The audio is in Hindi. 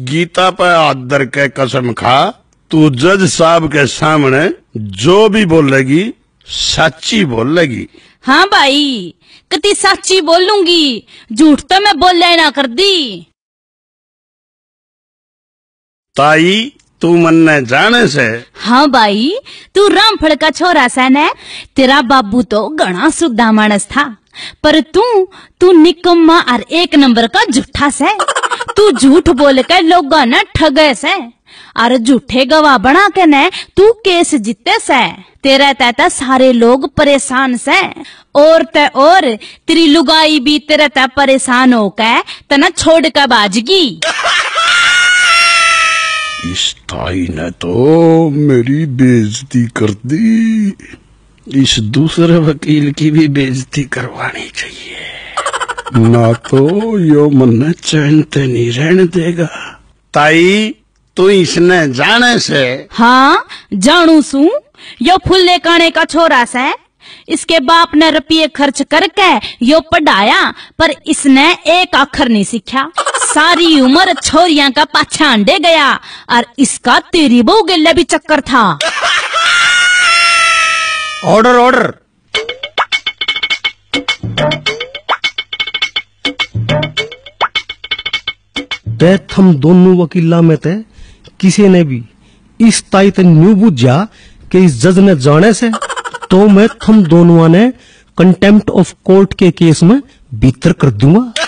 गीता पर आदर के कसम खा तू जज साहब के सामने जो भी बोलेगी सच्ची बोलेगी हाँ भाई कति सच्ची बोलूंगी झूठ तो मैं बोल ना कर दी ताई तू मन्ने जाने से हाँ भाई तू रामफल का छोरा से है तेरा बाबू तो गणा सुधा मानस था पर तू तू निकम्मा और एक नंबर का झूठा से तू झूठ बोल के लोग न ठगे से अरे झूठे गवाह बना के न तू केस जीते से तेरा तैता सारे लोग परेशान से और ते और तेरी लुगाई भी तेरा तय परेशान होकर तना छोड़ के बाजगी इस ताई ने तो मेरी बेजती कर दी इस दूसरे वकील की भी बेजती करवानी चाहिए ना तो यो मन चैन ते नहीं रहने देगा ताई तू इसने जाने से हाँ जानू सू यो फुल्ले काने का छोरा से इसके बाप ने रुपये खर्च करके यो पढ़ाया पर इसने एक अखर नहीं सीखा सारी उम्र छोरिया का पाछा अंडे गया और इसका तेरी बहू गिल्ले भी चक्कर था ऑर्डर ऑर्डर ਡੈਥ दोनों वकीला में थे किसी ने भी इस ताई ते न्यू बुझा के इस जज ने जाने से तो मैं थम दोनों ने कंटेम्प्ट ऑफ कोर्ट के केस में भीतर कर दूंगा